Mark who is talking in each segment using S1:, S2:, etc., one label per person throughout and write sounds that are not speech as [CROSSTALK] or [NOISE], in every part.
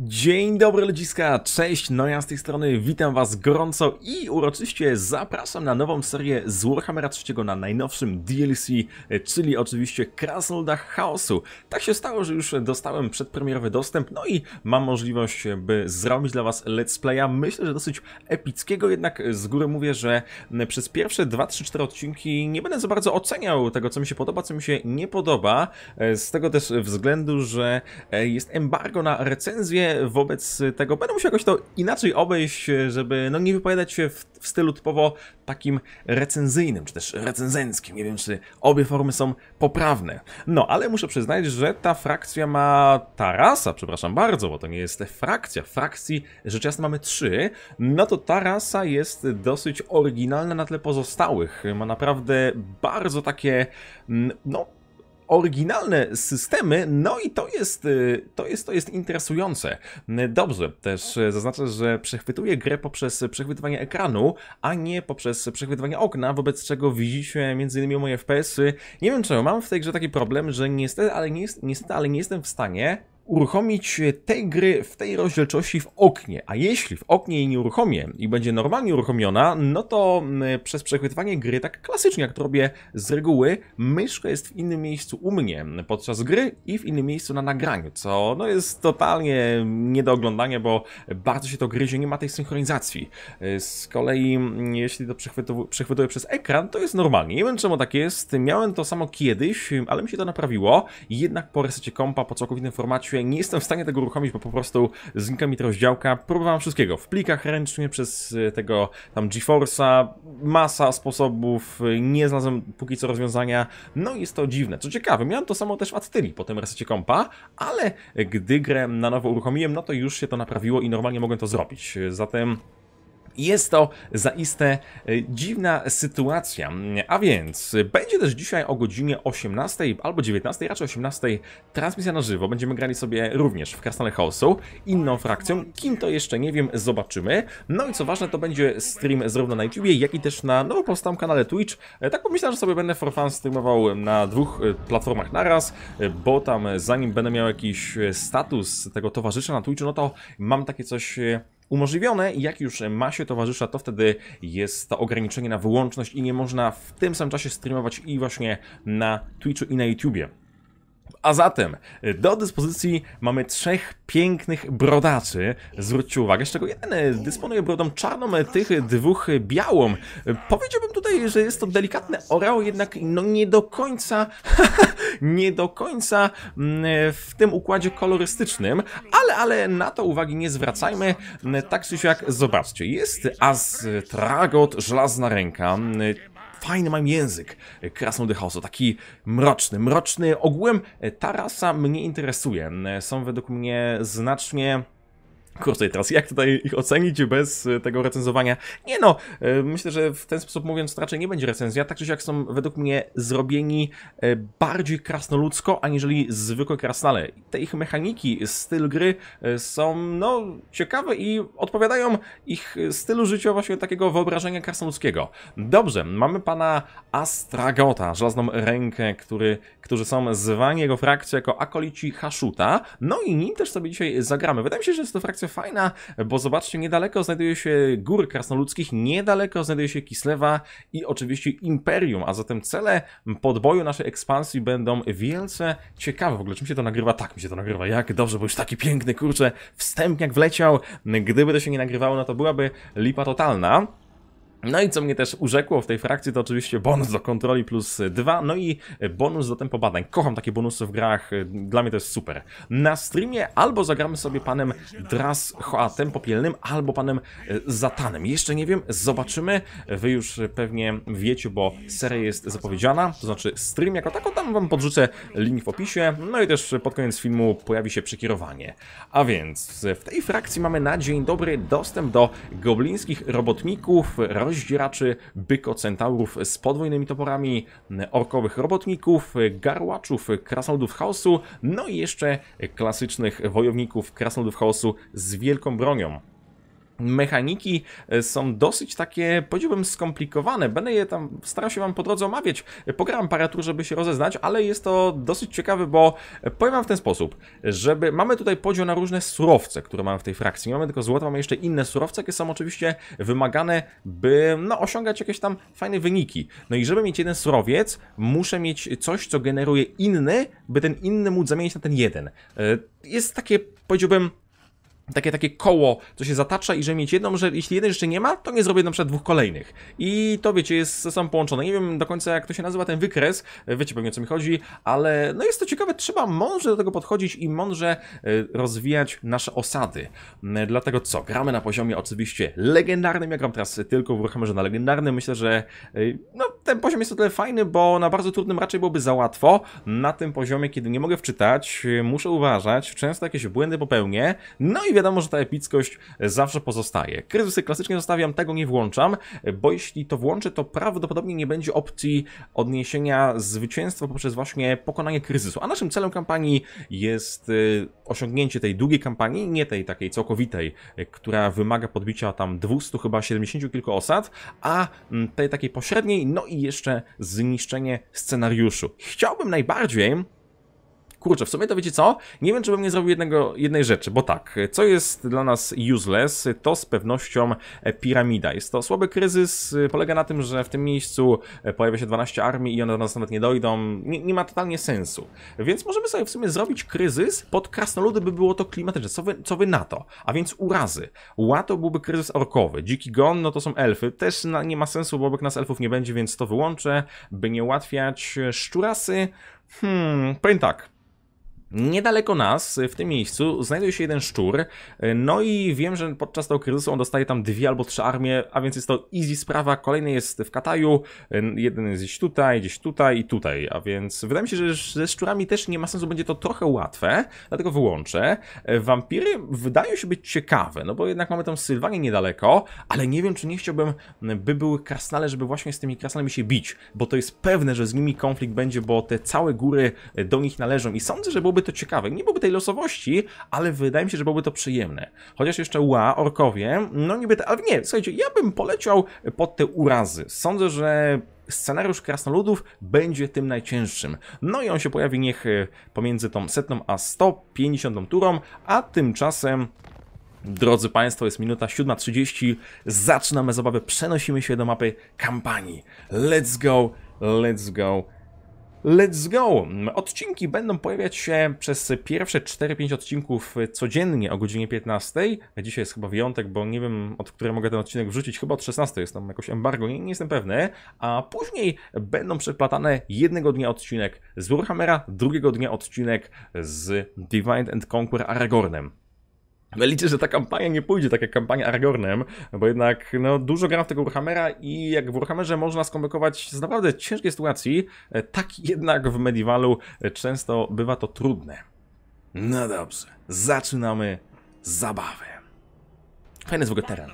S1: Dzień dobry ludziska, cześć, no ja z tej strony witam was gorąco i uroczyście zapraszam na nową serię z Warhammera 3 na najnowszym DLC, czyli oczywiście Krasnolda Chaosu. Tak się stało, że już dostałem przedpremierowy dostęp, no i mam możliwość, by zrobić dla was let's playa, myślę, że dosyć epickiego, jednak z góry mówię, że przez pierwsze 2-3-4 odcinki nie będę za bardzo oceniał tego, co mi się podoba, co mi się nie podoba, z tego też względu, że e, jest embargo na recenzję, wobec tego będę musiał jakoś to inaczej obejść, żeby no, nie wypowiadać się w, w stylu typowo takim recenzyjnym, czy też recenzenckim. Nie wiem, czy obie formy są poprawne. No, ale muszę przyznać, że ta frakcja ma, ta rasa, przepraszam bardzo, bo to nie jest frakcja, frakcji rzecz jasna mamy trzy, no to ta rasa jest dosyć oryginalna na tle pozostałych. Ma naprawdę bardzo takie, mm, no, oryginalne systemy, no i to jest, y, to jest, to jest interesujące. Dobrze, też e, zaznaczę, że przechwytuje grę poprzez przechwytywanie ekranu, a nie poprzez przechwytywanie okna, wobec czego widzicie m.in. moje FPS-y. Nie wiem czemu, mam w tej grze taki problem, że niestety, ale nie, niestety, ale nie jestem w stanie uruchomić e, tej gry w tej rozdzielczości w oknie. A jeśli w oknie jej nie uruchomię i będzie normalnie uruchomiona, no to przez przechwytywanie gry, tak klasycznie jak to robię z reguły, myszka jest w innym miejscu u mnie podczas gry i w innym miejscu na nagraniu, co no jest totalnie nie do oglądania, bo bardzo się to gryzie, nie ma tej synchronizacji. E, z kolei jeśli to przechwytuję przez ekran, to jest normalnie. Nie wiem czemu tak jest, miałem to samo kiedyś, ale mi się to naprawiło, jednak po resecie kompa, po całkowitym formacie nie jestem w stanie tego uruchomić, bo po prostu znika mi ta rozdziałka. Próbowałem wszystkiego, w plikach ręcznie, przez e, tego tam GeForce'a, masa sposobów, e, nie znalazłem póki co rozwiązania. No jest to dziwne. Co ciekawe, miałem to samo też w Attyli po tym resecie kompa, ale gdy grę na nowo uruchomiłem, no to już się to naprawiło i normalnie mogłem to zrobić. Zatem jest to zaiste e, dziwna sytuacja. A więc będzie też dzisiaj o godzinie 18 albo 19, raczej 18 transmisja na żywo. Będziemy grali sobie również w Krasnale Chaosu, inną frakcją. Kim to jeszcze nie wiem, zobaczymy. No i co ważne, to będzie stream zarówno na YouTubie, jak i też na nowo powstałym kanale Twitch. E, tak pomyślałem, że sobie będę for fun streamował na dwóch e, platformach naraz, bo tam zanim będę miał jakiś status tego towarzysza na Twitchu, no to mam takie coś umożliwione. Jak już ma się towarzysza, to wtedy jest to ograniczenie na wyłączność i nie można w tym samym czasie streamować i właśnie na Twitchu i na YouTubie. A zatem y, do dyspozycji mamy trzech pięknych brodaczy. Zwróćcie uwagę, z czego jeden y, dysponuje brodą czarną, y, tych dwóch białą. Powiedziałbym tutaj, że jest to delikatne oreo, jednak no nie do końca, [LAUGHS] nie do końca mm, w tym układzie kolorystycznym, ale, ale na to uwagi nie zwracajmy. Tak czy siak, zobaczcie, jest Astragot, żelazna ręka, fajny mam język e, Krasnody Chaosu, taki mroczny, mroczny. Ogółem e, Tarasa mnie interesuje. E, są według mnie znacznie Kurczę, teraz jak tutaj ich ocenić bez e, tego recenzowania? Nie no, e, myślę, że w ten sposób mówiąc to raczej nie będzie recenzja, tak czy siak są według mnie zrobieni e, bardziej krasnoludzko, aniżeli zwykłe krasnale. Te ich mechaniki, styl gry są no ciekawe i odpowiadają ich stylu życia właśnie takiego wyobrażenia krasnoludzkiego. Dobrze, mamy pana Astragota, żelazną rękę, który, którzy są zwani jego frakcją jako akolici Haszuta. no i nim też sobie dzisiaj zagramy. Wydaje mi się, że jest to frakcja fajna, bo zobaczcie, niedaleko znajduje się Gór Krasnoludzkich, niedaleko znajduje się Kislewa i oczywiście Imperium, a zatem cele podboju naszej ekspansji będą wielce ciekawe. W ogóle czy mi się to nagrywa? Tak mi się to nagrywa, jak dobrze, bo już taki piękny, kurczę, wstępniak wleciał. Gdyby to się nie nagrywało, no to byłaby lipa totalna. No i co mnie też urzekło w tej frakcji, to oczywiście bonus do kontroli plus dwa, no i bonus do tempo badań. Kocham takie bonusy w grach, dla mnie to jest super. Na streamie albo zagramy sobie panem Dras Hoatem Popielnym, albo panem e, Zatanem. Jeszcze nie wiem, zobaczymy. Wy już pewnie wiecie, bo seria jest zapowiedziana, to znaczy stream jako tako, tam wam podrzucę link w opisie. No i też pod koniec filmu pojawi się przekierowanie. A więc w tej frakcji mamy na dzień dobry dostęp do goblińskich robotników, roz rozdzieraczy bykocentaurów z podwójnymi toporami, orkowych robotników, garłaczów krasnoludów chaosu, no i jeszcze klasycznych wojowników krasnoludów chaosu z wielką bronią mechaniki e, są dosyć takie, powiedziałbym, skomplikowane. Będę je tam, starał się Wam po drodze omawiać. Pograłem parę tur, żeby się rozeznać, ale jest to dosyć ciekawe, bo powiem Wam w ten sposób, żeby, mamy tutaj podział na różne surowce, które mamy w tej frakcji. Nie mamy tylko złota, mamy jeszcze inne surowce, które są oczywiście wymagane, by, no, osiągać jakieś tam fajne wyniki. No i żeby mieć jeden surowiec, muszę mieć coś, co generuje inny, by ten inny móc zamienić na ten jeden. E, jest takie, powiedziałbym, takie takie koło, co się zatacza i że mieć jedną, że jeśli jednej rzeczy nie ma, to nie zrobię na przykład dwóch kolejnych. I to wiecie, jest sobą połączone. Nie wiem do końca jak to się nazywa ten wykres, wiecie pewnie o co mi chodzi, ale no jest to ciekawe, trzeba mądrze do tego podchodzić i mądrze e, rozwijać nasze osady. E, dlatego co, gramy na poziomie oczywiście legendarnym, ja gram teraz tylko w że na legendarnym, myślę, że e, no ten poziom jest o tyle fajny, bo na bardzo trudnym raczej byłoby za łatwo. Na tym poziomie, kiedy nie mogę wczytać, muszę uważać, często jakieś błędy popełnię, no i wiadomo, że ta epickość zawsze pozostaje. Kryzysy klasycznie zostawiam, tego nie włączam, bo jeśli to włączę, to prawdopodobnie nie będzie opcji odniesienia zwycięstwa poprzez właśnie pokonanie kryzysu. A naszym celem kampanii jest y, osiągnięcie tej długiej kampanii, nie tej takiej całkowitej, która wymaga podbicia tam 200 chyba 70 kilku osad, a mm, tej takiej pośredniej, no i jeszcze zniszczenie scenariuszu. Chciałbym najbardziej, Kurczę, w sumie to wiecie co? Nie wiem, czy bym nie zrobił jednego, jednej rzeczy, bo tak, co jest dla nas useless, to z pewnością piramida. Jest to słaby kryzys, polega na tym, że w tym miejscu pojawia się 12 armii i one do nas nawet nie dojdą. Nie, nie ma totalnie sensu. Więc możemy sobie w sumie zrobić kryzys pod krasnoludy, by było to klimatyczne. Co wy, co wy na to? A więc urazy. Łato byłby kryzys orkowy. Dziki gon, no to są elfy. Też na, nie ma sensu, bo obok nas elfów nie będzie, więc to wyłączę, by nie ułatwiać. Szczurasy, hmm, powiem tak, Niedaleko nas, w tym miejscu, znajduje się jeden szczur, no i wiem, że podczas tego kryzysu on dostaje tam dwie albo trzy armie, a więc jest to easy sprawa, kolejny jest w Kataju, jeden jest gdzieś tutaj, gdzieś tutaj i tutaj, a więc wydaje mi się, że ze szczurami też nie ma sensu, będzie to trochę łatwe, dlatego wyłączę. Wampiry wydają się być ciekawe, no bo jednak mamy tam Sylwanię niedaleko, ale nie wiem, czy nie chciałbym, by były krasnale, żeby właśnie z tymi krasnalami się bić, bo to jest pewne, że z nimi konflikt będzie, bo te całe góry do nich należą i sądzę, że byłoby to ciekawe. Nie byłoby tej losowości, ale wydaje mi się, że byłoby to przyjemne. Chociaż jeszcze ła, orkowie, no niby, te, ale nie, słuchajcie, ja bym poleciał pod te urazy. Sądzę, że scenariusz krasnoludów będzie tym najcięższym. No i on się pojawi niech e, pomiędzy tą setną a 150 turą, a tymczasem Drodzy Państwo, jest minuta 7.30, zaczynamy zabawę, przenosimy się do mapy kampanii. Let's go, let's go, Let's go! Odcinki będą pojawiać się przez pierwsze 4-5 odcinków codziennie o godzinie 15. Dzisiaj jest chyba wyjątek, bo nie wiem od której mogę ten odcinek wrzucić. Chyba od 16 jest tam jakoś embargo, nie, nie jestem pewny. A później będą przeplatane jednego dnia odcinek z Warhammera, drugiego dnia odcinek z *Divine and Conquer Aragornem. No, Ale liczę, że ta kampania nie pójdzie tak jak kampania Aragornem, bo jednak no, dużo gram w tego Warhammera i jak w Warhammerze można skomplikować z naprawdę ciężkiej sytuacji, e, tak jednak w Medievalu e, często bywa to trudne. No dobrze, zaczynamy zabawę. Fajny jest w ogóle teren.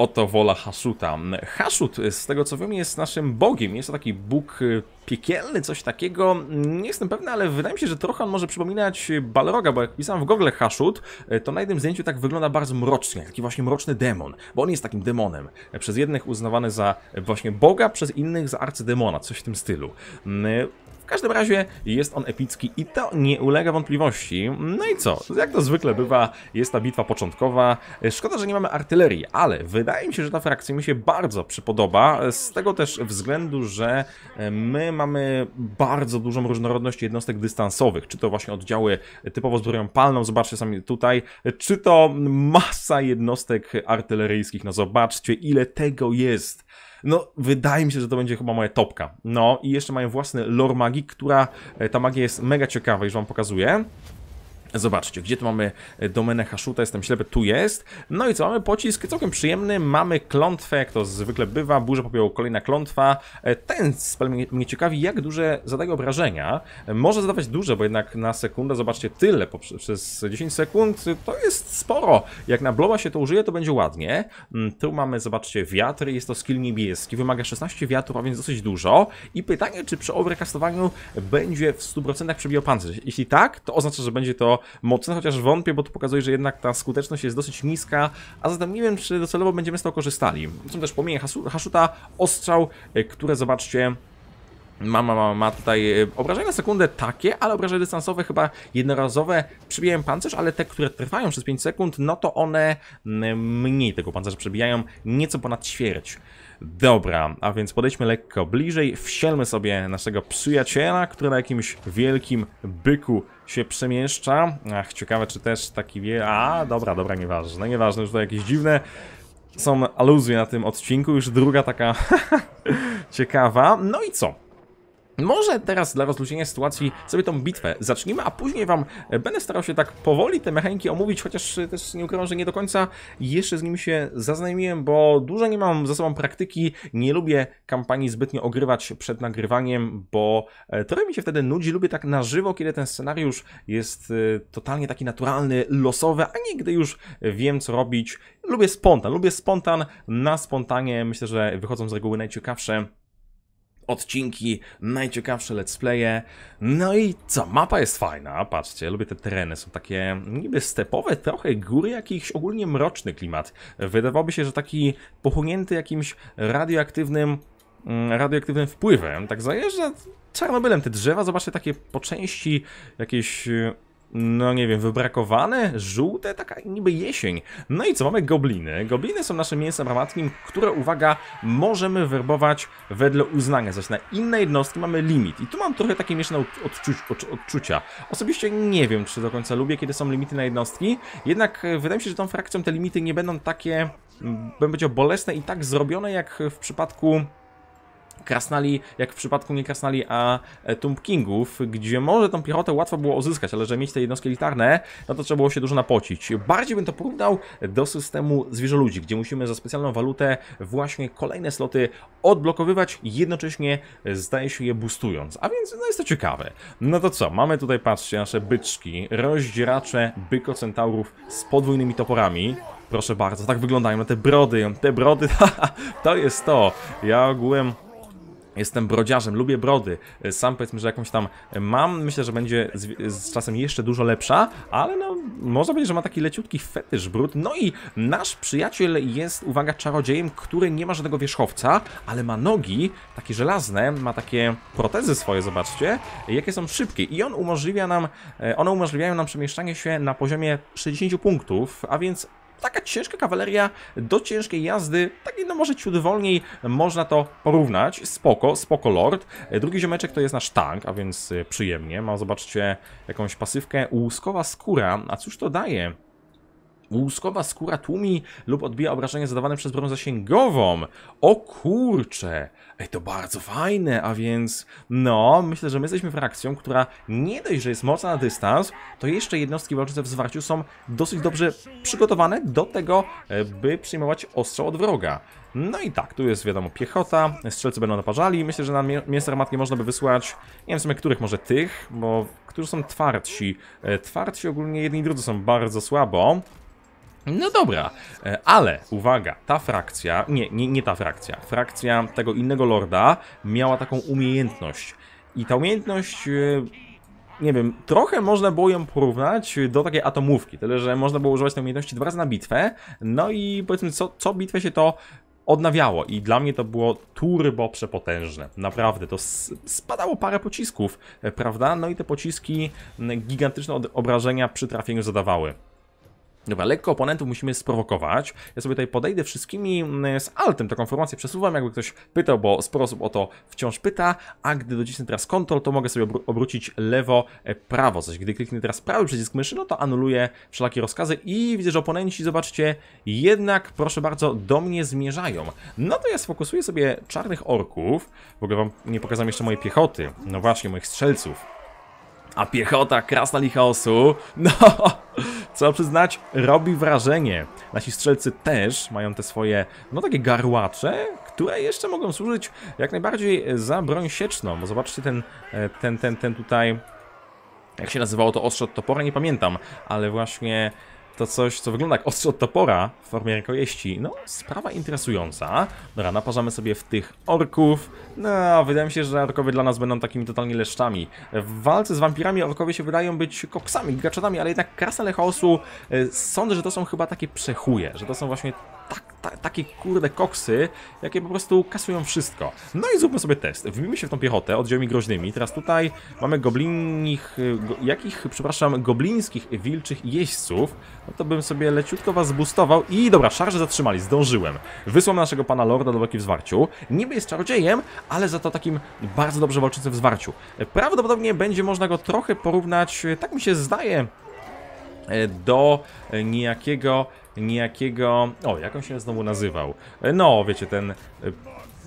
S1: oto wola Hasuta. Hasut, z tego co wiem, jest naszym bogiem. Jest to taki bóg y, piekielny, coś takiego. Nie jestem pewny, ale wydaje mi się, że trochę on może przypominać Balroga, bo jak pisałem w Google Hasut. Y, to na jednym zdjęciu tak wygląda bardzo mrocznie, taki właśnie mroczny demon, bo on jest takim demonem. Przez jednych uznawany za właśnie Boga, przez innych za arcydemona, coś w tym stylu. Y, każdym razie jest on epicki i to nie ulega wątpliwości. No i co? Jak to zwykle bywa, jest ta bitwa początkowa. Szkoda, że nie mamy artylerii, ale wydaje mi się, że ta frakcja mi się bardzo przypodoba. Z tego też względu, że e, my mamy bardzo dużą różnorodność jednostek dystansowych. Czy to właśnie oddziały typowo z bronią palną, zobaczcie sami tutaj, czy to masa jednostek artyleryjskich. No zobaczcie, ile tego jest no, wydaje mi się, że to będzie chyba moja topka. No i jeszcze mają własny lore magii, która e, ta magia jest mega ciekawa, już wam pokazuję. Zobaczcie, gdzie tu mamy e, domenę Hashuta, jestem ślepy, tu jest. No i co, mamy pocisk całkiem przyjemny, mamy klątwę, jak to zwykle bywa, burza popiołu, kolejna klątwa. E, ten spell mnie ciekawi, jak duże zadaje obrażenia. E, może zadawać duże, bo jednak na sekundę, zobaczcie, tyle przez 10 sekund, to jest sporo. Jak na blowa się to użyje, to będzie ładnie. Mm, tu mamy, zobaczcie, wiatr, jest to skill niebieski, wymaga 16 wiatrów, a więc dosyć dużo. I pytanie, czy przy overcastowaniu będzie w 100% przebijał pancerz. Jeśli tak, to oznacza, że będzie to mocne, chociaż wątpię, bo to pokazuje, że jednak ta skuteczność jest dosyć niska, a zatem nie wiem, czy docelowo będziemy z tego korzystali. Są też pomienie haszuta, ostrzał, e, które zobaczcie Mama, mama ma tutaj y, obrażenia na sekundę takie, ale obrażenia dystansowe chyba jednorazowe przebijają pancerz, ale te, które trwają przez 5 sekund, no to one mm, mniej tego pancerza przebijają, nieco ponad ćwierć. Dobra, a więc podejdźmy lekko bliżej, wsielmy sobie naszego przyjaciela, który na jakimś wielkim byku się przemieszcza. Ach, ciekawe czy też taki wie... A, dobra, dobra, nieważne, nieważne, już to jakieś dziwne są aluzje na tym odcinku, już druga taka [LAUGHS] ciekawa. No i co? Może teraz dla rozluźnienia sytuacji sobie tą bitwę zacznijmy, a później wam będę starał się tak powoli te mechaniki omówić, chociaż też nie ukrywam, że nie do końca jeszcze z nimi się zaznajmiłem, bo dużo nie mam za sobą praktyki, nie lubię kampanii zbytnio ogrywać przed nagrywaniem, bo e, trochę mi się wtedy nudzi, lubię tak na żywo, kiedy ten scenariusz jest e, totalnie taki naturalny, losowy, a nie gdy już wiem co robić. Lubię spontan, lubię spontan, na spontanie myślę, że wychodzą z reguły najciekawsze odcinki, najciekawsze let's playe. No i co, mapa jest fajna, patrzcie, lubię te tereny, są takie niby stepowe, trochę góry, jakiś ogólnie mroczny klimat. Wydawałoby się, że taki pochłonięty jakimś radioaktywnym mm, radioaktywnym wpływem, tak zajeżdża Czarnobylem te drzewa, zobaczcie takie po części jakieś y, no nie wiem, wybrakowane, żółte, taka niby jesień. No i co, mamy gobliny. Gobliny są naszym mięsem armatnim, które, uwaga, możemy werbować wedle uznania, zaś na inne jednostki mamy limit. I tu mam trochę takie mieszane odczuć, odczucia. Osobiście nie wiem, czy do końca lubię, kiedy są limity na jednostki, jednak e, wydaje mi się, że tą frakcją te limity nie będą takie, będą mm, być bolesne i tak zrobione, jak w przypadku krasnali, jak w przypadku nie krasnali, a e, Tomb Kingów, gdzie może tą piechotę łatwo było uzyskać, ale że mieć te jednostki elitarne, no to trzeba było się dużo napocić. Bardziej bym to porównał do systemu zwierzoludzi, gdzie musimy za specjalną walutę właśnie kolejne sloty odblokowywać, jednocześnie e, zdaje się je boostując, a więc no jest to ciekawe. No to co, mamy tutaj, patrzcie, nasze byczki, rozdzieracze bykocentaurów z podwójnymi toporami. Proszę bardzo, tak wyglądają te brody, te brody, [LAUGHS] to jest to. Ja ogółem Jestem brodziarzem, lubię brody. Y, Sam powiedzmy, że jakąś tam mam. Myślę, że będzie z, z czasem jeszcze dużo lepsza, ale no, może być, że ma taki leciutki fetysz brud. No i nasz przyjaciel jest, uwaga, czarodziejem, który nie ma żadnego wierzchowca, ale ma nogi takie żelazne, ma takie protezy swoje, zobaczcie, jakie są szybkie. I on umożliwia nam, e, one umożliwiają nam przemieszczanie się na poziomie 60 punktów, a więc taka ciężka kawaleria do ciężkiej jazdy, tak no może ciut wolniej, można to porównać. Spoko, spoko lord. Drugi ziomeczek to jest nasz tank, a więc y, przyjemnie. Ma, zobaczcie, jakąś pasywkę łuskowa skóra. A cóż to daje? Łuskowa skóra tłumi lub odbija obrażenia zadawane przez broń zasięgową. O kurcze! Ej, to bardzo fajne, a więc no, myślę, że my jesteśmy frakcją, która nie dość, że jest mocna na dystans, to jeszcze jednostki walczące w zwarciu są dosyć dobrze przygotowane do tego, e, by przyjmować ostrzał od wroga. No i tak, tu jest wiadomo piechota, strzelcy będą naparzali, myślę, że na mięso armatnie można by wysłać, nie wiem w sumie których, może tych, bo którzy są twardsi. E, twardsi ogólnie jedni i drudzy są bardzo słabo. No dobra, e, ale uwaga, ta frakcja, nie, nie, nie ta frakcja, frakcja tego innego lorda miała taką umiejętność. I ta umiejętność e, nie wiem, trochę można było ją porównać do takiej atomówki, tyle że można było używać tej umiejętności dwa razy na bitwę, no i powiedzmy, co, co bitwę się to odnawiało i dla mnie to było turbo przepotężne, naprawdę, to spadało parę pocisków, e, prawda, no i te pociski gigantyczne obrażenia przy trafieniu zadawały. Dobra, lekko oponentów musimy sprowokować. Ja sobie tutaj podejdę wszystkimi mm, z altem, taką formację przesuwam, jakby ktoś pytał, bo sporo osób o to wciąż pyta, a gdy docisnę teraz kontrol, to mogę sobie obrócić lewo, e, prawo, coś. Gdy kliknę teraz prawy przycisk myszy, no to anuluję wszelakie rozkazy i widzę, że oponenci, zobaczcie, jednak, proszę bardzo, do mnie zmierzają. No to ja sfokusuję sobie czarnych orków, w ogóle wam nie pokazałem jeszcze mojej piechoty, no właśnie, moich strzelców. A piechota, krasna osu. no co przyznać, robi wrażenie. Nasi strzelcy też mają te swoje, no takie garłacze, które jeszcze mogą służyć jak najbardziej za broń sieczną, bo zobaczcie ten, e, ten, ten, ten tutaj, jak się nazywało to ostrze od topora, nie pamiętam, ale właśnie to coś, co wygląda jak ostrze od topora w formie rękojeści. No, sprawa interesująca. Dobra, naparzamy sobie w tych orków. No, wydaje mi się, że orkowie dla nas będą takimi totalnie leszczami. W walce z wampirami orkowie się wydają być koksami, graczatami, ale jednak krasnale chaosu, y, sądzę, że to są chyba takie przechuje, że to są właśnie takie kurde koksy, jakie po prostu kasują wszystko. No i zróbmy sobie test. Wbijmy się w tą piechotę oddziałami groźnymi. Teraz tutaj mamy goblinich, y, go, jakich, przepraszam, goblińskich wilczych jeźdźców. No to bym sobie leciutko was boostował. i dobra, szarże zatrzymali, zdążyłem. Wysłam naszego pana Lorda do walki w zwarciu. Niby jest czarodziejem, ale za to takim bardzo dobrze walczącym w zwarciu. Prawdopodobnie będzie można go trochę porównać, tak mi się zdaje, e, do niejakiego niejakiego... O, jak on się znowu nazywał? E, no, wiecie, ten e,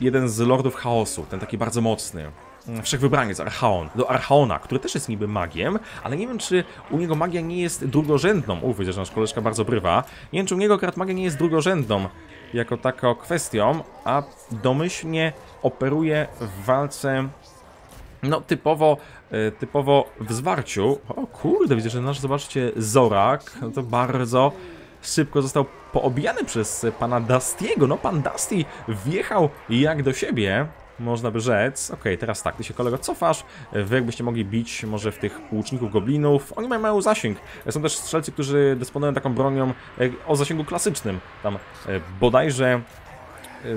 S1: jeden z Lordów Chaosu, ten taki bardzo mocny. Mm, wszechwybraniec, Archaon, do Archaona, który też jest niby magiem, ale nie wiem, czy u niego magia nie jest drugorzędną. U, widzę, że nasz koleżka bardzo brywa. Nie wiem, czy u niego akurat magia nie jest drugorzędną jako taką kwestią, a domyślnie operuje w walce no typowo, e, typowo w zwarciu. O kurde, widzę, że nasz, zobaczcie, Zorak, no to bardzo szybko został poobijany przez pana Dustiego. No, pan Dusty wjechał jak do siebie można by rzec. Okej, okay, teraz tak, ty się kolego cofasz, wy jakbyście mogli bić może w tych łuczników goblinów, oni mają mały zasięg. Są też strzelcy, którzy dysponują taką bronią e, o zasięgu klasycznym, tam e, bodajże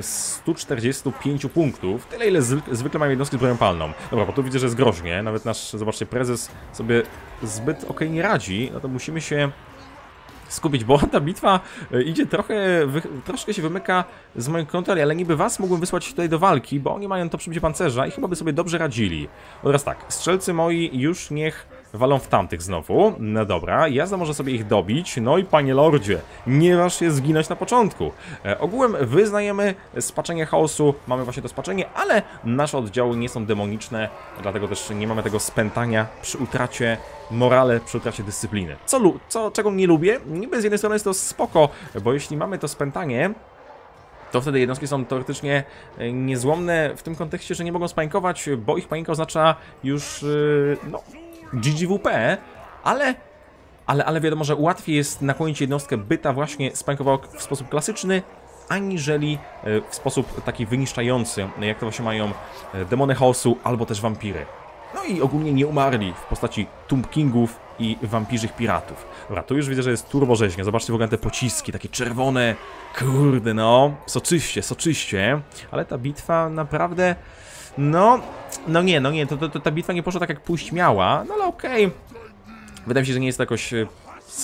S1: 145 e, punktów, tyle ile zwykle mają jednostki z bronią palną. Dobra, bo tu widzę, że jest groźnie, nawet nasz, zobaczcie, prezes sobie zbyt ok nie radzi, no to musimy się skupić, bo ta bitwa e, idzie trochę, troszkę się wymyka z moich kontroli, ale niby was mógłbym wysłać tutaj do walki, bo oni mają to przybicie pancerza i chyba by sobie dobrze radzili. Teraz tak, strzelcy moi już niech Walą w tamtych znowu. No dobra, jazda może sobie ich dobić. No i panie lordzie, nie masz się zginąć na początku. E, ogółem wyznajemy spaczenie chaosu, mamy właśnie to spaczenie, ale nasze oddziały nie są demoniczne, dlatego też nie mamy tego spętania przy utracie morale, przy utracie dyscypliny. Co, co, czego nie lubię? Niby z jednej strony jest to spoko, bo jeśli mamy to spętanie, to wtedy jednostki są teoretycznie e, niezłomne w tym kontekście, że nie mogą spańkować, bo ich panika oznacza już e, no, GGWP, ale ale, ale wiadomo, że łatwiej jest nakłonić jednostkę, by ta właśnie spankowała w sposób klasyczny, aniżeli e, w sposób taki wyniszczający, jak to właśnie mają e, demony chaosu albo też wampiry. No i ogólnie nie umarli w postaci Tomb Kingów i wampirzych piratów. Dobra, tu już widzę, że jest turbo rzeźnia. Zobaczcie w ogóle te pociski, takie czerwone. Kurde no, soczyście, soczyście. Ale ta bitwa naprawdę no, no nie, no nie, to, to, to ta bitwa nie poszła tak jak pójść miała, no ale okej. Okay. Wydaje mi się, że nie jest to jakoś e,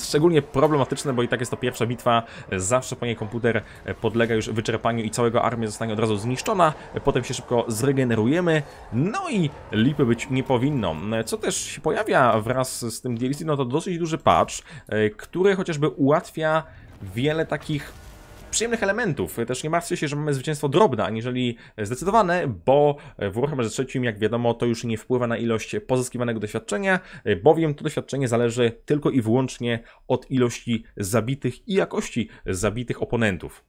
S1: szczególnie problematyczne, bo i tak jest to pierwsza bitwa. Zawsze po niej komputer e, podlega już wyczerpaniu i całego armia zostanie od razu zniszczona. E, potem się szybko zregenerujemy. No i lipy być nie powinno. Co też się pojawia wraz z tym DLC, no to dosyć duży patch, który chociażby ułatwia wiele takich przyjemnych elementów. Też nie martwcie się, że mamy zwycięstwo drobne, aniżeli zdecydowane, bo w Warhammerze trzecim, jak wiadomo, to już nie wpływa na ilość pozyskiwanego doświadczenia, bowiem to doświadczenie zależy tylko i wyłącznie od ilości zabitych i jakości zabitych oponentów.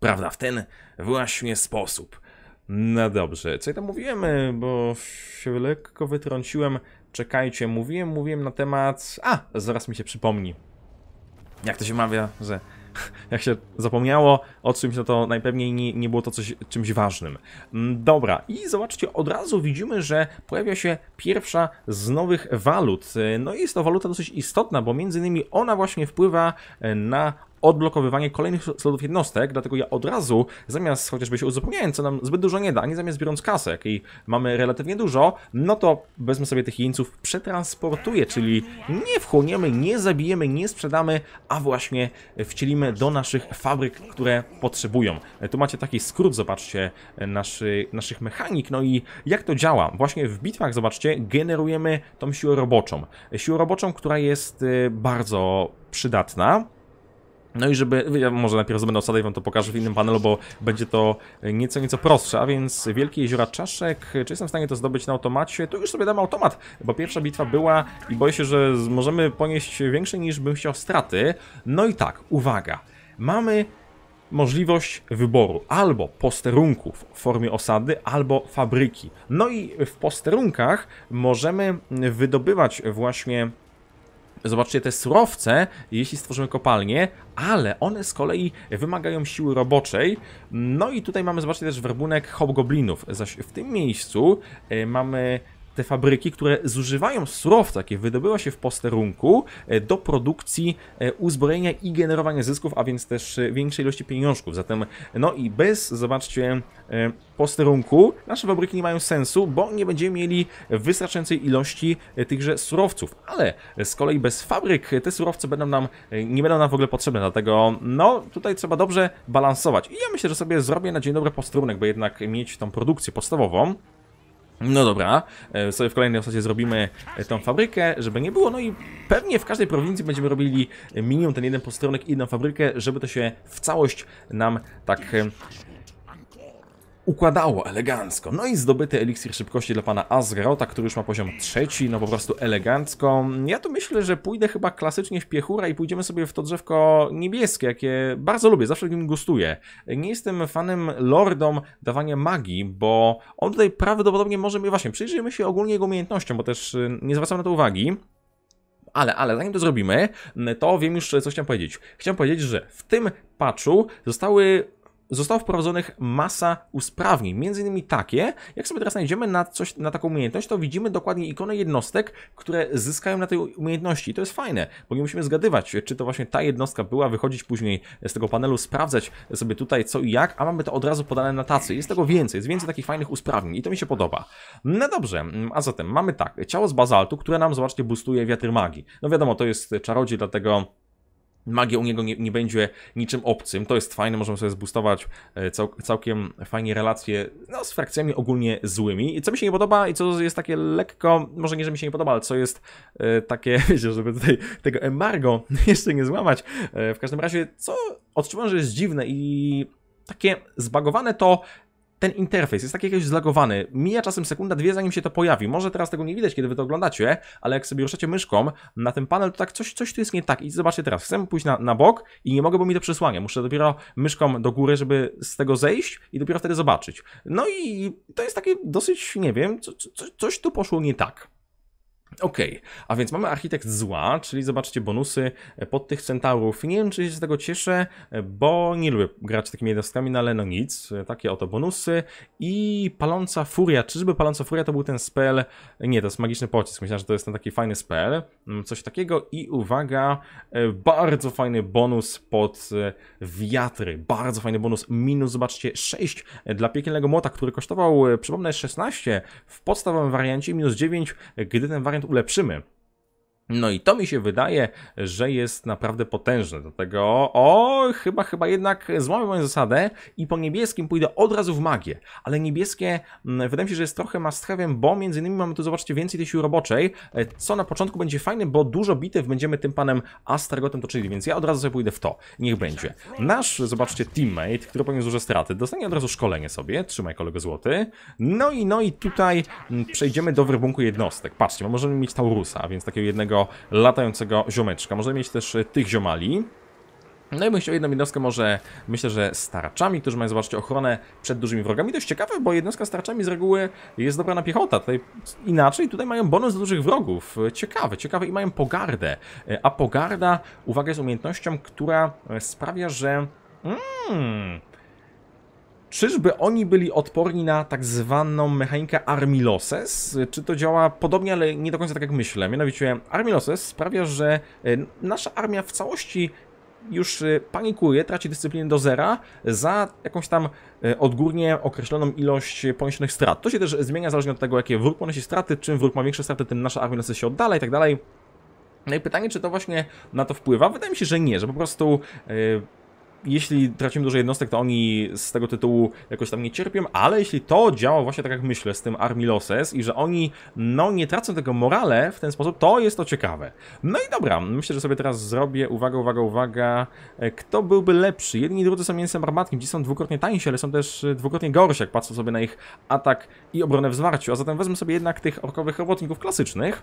S1: Prawda, w ten właśnie sposób. No dobrze, co ja tam mówiłem, bo się lekko wytrąciłem. Czekajcie, mówiłem, mówiłem na temat... A, zaraz mi się przypomni. Jak to się mawia, że [LAUGHS] jak się zapomniało o czymś, no to najpewniej nie, nie było to coś, czymś ważnym. Mm, dobra, i zobaczcie, od razu widzimy, że pojawia się pierwsza z nowych walut. Y, no i jest to waluta dosyć istotna, bo między innymi ona właśnie wpływa y, na odblokowywanie kolejnych slotów jednostek, dlatego ja od razu, zamiast chociażby się uzupełniając, co nam zbyt dużo nie da, nie zamiast biorąc kasek i mamy relatywnie dużo, no to wezmę sobie tych jeńców, przetransportuję, czyli nie wchłoniemy, nie zabijemy, nie sprzedamy, a właśnie wcielimy do naszych fabryk, które potrzebują. Tu macie taki skrót, zobaczcie, naszy, naszych mechanik, no i jak to działa. Właśnie w bitwach, zobaczcie, generujemy tą siłę roboczą. Siłę roboczą, która jest y, bardzo przydatna no i żeby, ja może najpierw zbędę osadę i wam to pokażę w innym panelu, bo będzie to nieco, nieco prostsze, a więc Wielkie Jeziora Czaszek, czy jestem w stanie to zdobyć na automacie? Tu już sobie dam automat, bo pierwsza bitwa była i boję się, że możemy ponieść większe niż bym chciał straty. No i tak, uwaga, mamy możliwość wyboru albo posterunków w formie osady, albo fabryki. No i w posterunkach możemy wydobywać właśnie zobaczcie, te surowce, jeśli stworzymy kopalnie, ale one z kolei wymagają siły roboczej. No i tutaj mamy, zobaczcie, też werbunek hobgoblinów. Zaś w tym miejscu e, mamy te fabryki, które zużywają surowce, jakie wydobyło się w posterunku e, do produkcji e, uzbrojenia i generowania zysków, a więc też e, większej ilości pieniążków. Zatem, no i bez, zobaczcie, posterunku nasze fabryki nie mają sensu, bo nie będziemy mieli wystarczającej ilości tychże surowców. Ale z kolei bez fabryk te surowce będą nam, nie będą nam w ogóle potrzebne, dlatego no tutaj trzeba dobrze balansować. I ja myślę, że sobie zrobię na dzień dobry posterunek, by jednak mieć tą produkcję podstawową. No dobra, e, sobie w kolejnej osadzie zrobimy e, tą fabrykę, żeby nie było, no i pewnie w każdej prowincji będziemy robili minimum ten jeden posterunek i jedną fabrykę, żeby to się w całość nam tak e, układało elegancko. No i zdobyty eliksir szybkości dla pana Azrota, który już ma poziom trzeci, no po prostu elegancko. Ja tu myślę, że pójdę chyba klasycznie w piechura i pójdziemy sobie w to drzewko niebieskie, jakie bardzo lubię, zawsze nim gustuję. Nie jestem fanem lordom dawania magii, bo on tutaj prawdopodobnie może mi właśnie, przyjrzyjmy się ogólnie jego umiejętnościom, bo też y, nie zwracam na to uwagi ale, ale zanim to zrobimy, to wiem już, co chciałem powiedzieć. Chciałem powiedzieć, że w tym patchu zostały zostało wprowadzonych masa usprawnień, między innymi takie, jak sobie teraz znajdziemy na, coś, na taką umiejętność, to widzimy dokładnie ikony jednostek, które zyskają na tej umiejętności. I to jest fajne, bo nie musimy zgadywać, czy to właśnie ta jednostka była, wychodzić później z tego panelu, sprawdzać sobie tutaj co i jak, a mamy to od razu podane na tacy. Jest tego więcej, jest więcej takich fajnych usprawnień i to mi się podoba. No dobrze, a zatem mamy tak, ciało z bazaltu, które nam, zobaczcie, bustuje wiatry magii. No wiadomo, to jest czarodziej, dlatego Magia u niego nie, nie, będzie niczym obcym, to jest fajne, możemy sobie zbustować e, cał, całkiem fajnie relacje no, z frakcjami ogólnie złymi. I co mi się nie podoba i co jest takie lekko, może nie, że mi się nie podoba, ale co jest e, takie, [LAUGHS] wiecie, żeby tutaj tego embargo [LAUGHS] jeszcze nie złamać. E, w każdym razie, co odczuwam, że jest dziwne i takie zbagowane to ten interfejs jest tak jakoś zlagowany. Mija czasem sekunda, dwie, zanim się to pojawi. Może teraz tego nie widać, kiedy wy to oglądacie, ale jak sobie ruszacie myszką na ten panel, to tak coś, coś tu jest nie tak. I zobaczcie teraz, chcę pójść na, na bok i nie mogę, bo mi to przesłania. Muszę dopiero myszką do góry, żeby z tego zejść i dopiero wtedy zobaczyć. No i to jest takie dosyć, nie wiem, co, co, coś tu poszło nie tak. OK, a więc mamy architekt zła, czyli zobaczcie bonusy e, pod tych centaurów. Nie wiem, czy się z tego cieszę, e, bo nie lubię grać takimi jednostkami, no ale no nic. E, takie oto bonusy. I paląca furia. Czyżby paląca furia to był ten spell? Nie, to jest magiczny pocisk. Myślałem, że to jest ten taki fajny spell. Mm, coś takiego. I uwaga, bardzo fajny bonus pod wiatry. Bardzo fajny bonus. Minus, zobaczcie, 6 dla piekielnego młota, który kosztował, przypomnę, 16 w podstawowym wariancie, minus 9, gdy ten wariant ulepszymy, no i to mi się wydaje, że jest naprawdę potężne. Dlatego, o, chyba, chyba jednak złamę moją zasadę i po niebieskim pójdę od razu w magię. Ale niebieskie, mm, wydaje mi się, że jest trochę must bo między innymi mamy tu, zobaczcie, więcej tej siły roboczej, e, co na początku będzie fajne, bo dużo bitew będziemy tym panem Astragotem toczyli, więc ja od razu sobie pójdę w to. Niech będzie. Nasz, zobaczcie, teammate, który poniósł duże straty, dostanie od razu szkolenie sobie. Trzymaj, kolego złoty. No i, no i tutaj mm, przejdziemy do wybunku jednostek. Patrzcie, możemy mieć Taurusa, więc takiego jednego latającego ziomeczka. Możemy mieć też e, tych ziomali. No i bym chciał jedną jednostkę może, myślę, że starczami, którzy mają, zobaczyć ochronę przed dużymi wrogami. Dość ciekawe, bo jednostka starczami z reguły jest dobra na piechota. Tutaj inaczej, tutaj mają bonus do dużych wrogów. E, ciekawe, ciekawe i mają pogardę. E, a pogarda, uwaga, jest umiejętnością, która sprawia, że... Mm, Czyżby oni byli odporni na tak zwaną mechanikę Armiloses? Czy to działa podobnie, ale nie do końca tak jak myślę? Mianowicie Armiloses sprawia, że y, nasza armia w całości już y, panikuje, traci dyscyplinę do zera za jakąś tam y, odgórnie określoną ilość poniesionych strat. To się też zmienia zależnie od tego, jakie wróg ponosi straty. Czym wróg ma większe straty, tym nasza armia się oddala i tak dalej. No i pytanie, czy to właśnie na to wpływa? Wydaje mi się, że nie, że po prostu jeśli tracimy dużo jednostek, to oni z tego tytułu jakoś tam nie cierpią, ale jeśli to działa właśnie tak jak myślę z tym Army Losses i że oni no nie tracą tego morale w ten sposób, to jest to ciekawe. No i dobra, myślę, że sobie teraz zrobię, uwaga, uwaga, uwaga, e, kto byłby lepszy? Jedni i drudzy są mięsem armatkiem, gdzie są dwukrotnie tańsi, ale są też e, dwukrotnie gorsi, jak patrzę sobie na ich atak i obronę w zwarciu, a zatem wezmę sobie jednak tych orkowych robotników klasycznych.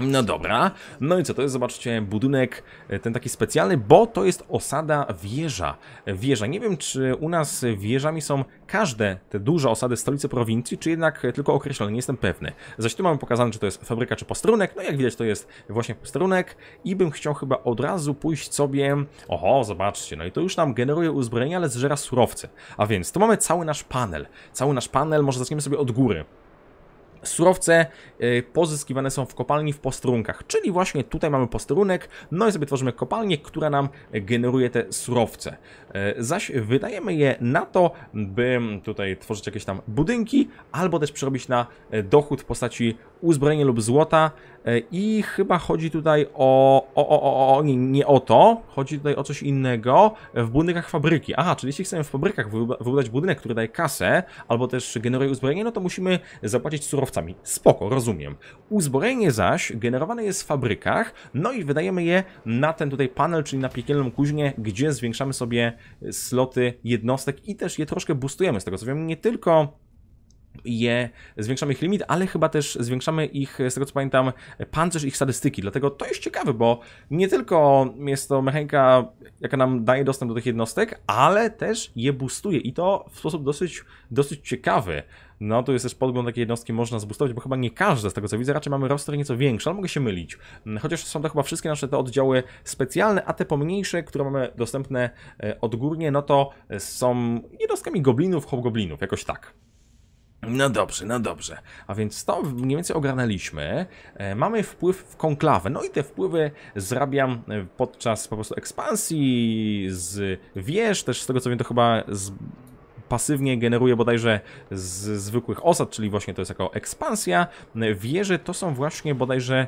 S1: No dobra, no i co to jest? Zobaczcie, budynek e, ten taki specjalny, bo to jest osada wieża. Wieża, nie wiem czy u nas wieżami są każde te duże osady stolicy prowincji, czy jednak tylko określone, nie jestem pewny. Zaś tu mamy pokazane, czy to jest fabryka, czy postrunek, no jak widać to jest właśnie postrunek i bym chciał chyba od razu pójść sobie... Oho, zobaczcie, no i to już nam generuje uzbrojenie, ale zżera surowce. A więc tu mamy cały nasz panel, cały nasz panel, może zaczniemy sobie od góry. Surowce y, pozyskiwane są w kopalni w postrunkach, czyli właśnie tutaj mamy posterunek, no i sobie tworzymy kopalnię, która nam generuje te surowce. Y, zaś wydajemy je na to, by tutaj tworzyć jakieś tam budynki, albo też przerobić na dochód w postaci uzbrojenie lub złota e, i chyba chodzi tutaj o, o, o, o nie, nie, o to, chodzi tutaj o coś innego e, w budynkach fabryki. Aha, czyli jeśli chcemy w fabrykach wybudować budynek, który daje kasę, albo też generuje uzbrojenie, no to musimy zapłacić surowcami. Spoko, rozumiem. Uzbrojenie zaś generowane jest w fabrykach, no i wydajemy je na ten tutaj panel, czyli na piekielną kuźnię, gdzie zwiększamy sobie sloty jednostek i też je troszkę boostujemy. Z tego co wiem, nie tylko je, zwiększamy ich limit, ale chyba też zwiększamy ich, z tego co pamiętam, pancerz ich statystyki, dlatego to jest ciekawe, bo nie tylko jest to mechanika, jaka nam daje dostęp do tych jednostek, ale też je boostuje i to w sposób dosyć, dosyć ciekawy. No, tu jest też podgląd, takie jednostki można zbustować, bo chyba nie każde, z tego co widzę, raczej mamy roster nieco większy, ale mogę się mylić. Chociaż są to chyba wszystkie nasze te oddziały specjalne, a te pomniejsze, które mamy dostępne e, odgórnie, no to e, są jednostkami goblinów, hobgoblinów, jakoś tak. No dobrze, no dobrze. A więc to mniej więcej ogarnęliśmy. E, mamy wpływ w konklawę. No i te wpływy zrabiam e, podczas po prostu ekspansji z wież, też z tego co wiem to chyba z pasywnie generuje bodajże z zwykłych osad, czyli właśnie to jest jako ekspansja. E, wieże to są właśnie bodajże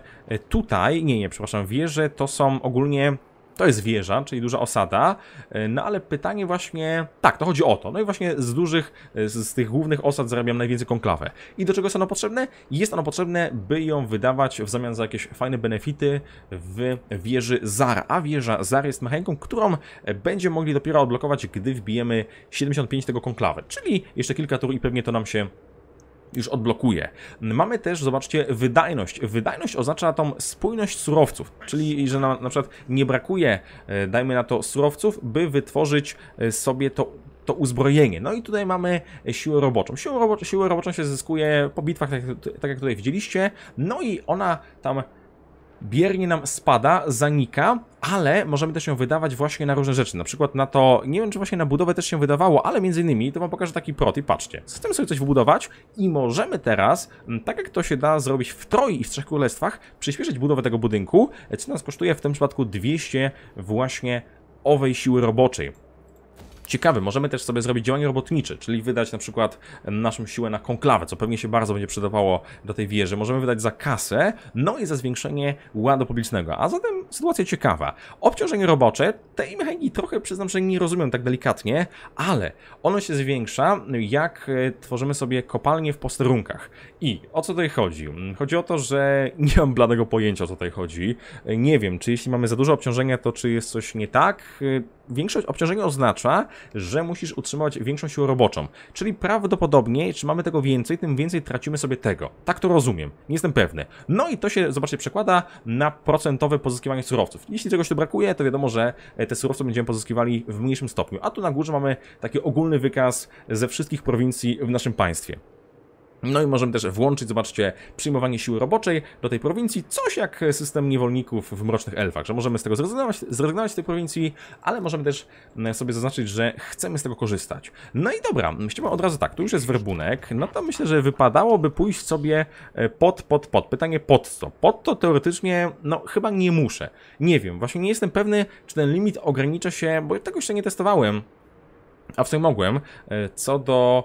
S1: tutaj, nie, nie, przepraszam, wieże to są ogólnie to jest wieża, czyli duża osada. E, no ale pytanie właśnie... Tak, to chodzi o to. No i właśnie z dużych, e, z tych głównych osad zarabiam najwięcej konklawę. I do czego jest ono potrzebne? Jest ono potrzebne, by ją wydawać w zamian za jakieś fajne benefity w wieży Zar. A wieża Zar jest mechaniką, którą e, będziemy mogli dopiero odblokować, gdy wbijemy 75 tego konklawę. Czyli jeszcze kilka tur i pewnie to nam się już odblokuje. Mamy też, zobaczcie, wydajność. Wydajność oznacza tą spójność surowców, czyli że na, na przykład nie brakuje, e, dajmy na to, surowców, by wytworzyć e, sobie to to uzbrojenie. No i tutaj mamy siłę roboczą. Siłę, robo siłę roboczą się zyskuje po bitwach, tak, tak, jak tutaj widzieliście. No i ona tam biernie nam spada, zanika, ale możemy też ją wydawać właśnie na różne rzeczy, na przykład na to, nie wiem czy właśnie na budowę też się wydawało, ale między innymi, to wam pokażę taki prot i patrzcie, chcemy sobie coś wybudować i możemy teraz, tak jak to się da zrobić w Troi i w Trzech Królestwach, przyspieszyć budowę tego budynku, co nas kosztuje w tym przypadku 200 właśnie owej siły roboczej. Ciekawe, możemy też sobie zrobić działanie robotnicze, czyli wydać na przykład naszą siłę na konklawę, co pewnie się bardzo będzie przydawało do tej wieży. Możemy wydać za kasę, no i za zwiększenie ładu publicznego. A zatem sytuacja ciekawa. Obciążenie robocze, tej mechaniki trochę przyznam, że nie rozumiem tak delikatnie, ale ono się zwiększa jak e, tworzymy sobie kopalnie w posterunkach. I o co tutaj chodzi? Chodzi o to, że nie mam bladego pojęcia o co tutaj chodzi. Nie wiem, czy jeśli mamy za dużo obciążenia, to czy jest coś nie tak? Większość obciążenia oznacza, że musisz utrzymywać większą siłę roboczą. Czyli prawdopodobnie, czy mamy tego więcej, tym więcej tracimy sobie tego. Tak to rozumiem. Nie jestem pewny. No i to się, zobaczcie, przekłada na procentowe pozyskiwanie surowców. Jeśli czegoś tu brakuje, to wiadomo, że te surowce będziemy pozyskiwali w mniejszym stopniu. A tu na górze mamy taki ogólny wykaz ze wszystkich prowincji w naszym państwie. No i możemy też włączyć, zobaczcie, przyjmowanie siły roboczej do tej prowincji, coś jak system niewolników w Mrocznych Elfach, że możemy z tego zrezygnować, zrezygnować z tej prowincji, ale możemy też e, sobie zaznaczyć, że chcemy z tego korzystać. No i dobra, myślimy od razu tak, tu już jest werbunek, no to myślę, że wypadałoby pójść sobie e, pod, pod, pod. Pytanie pod co? Pod to teoretycznie, no chyba nie muszę. Nie wiem, właśnie nie jestem pewny, czy ten limit ogranicza się, bo tego jeszcze nie testowałem, a w sumie mogłem, e, co do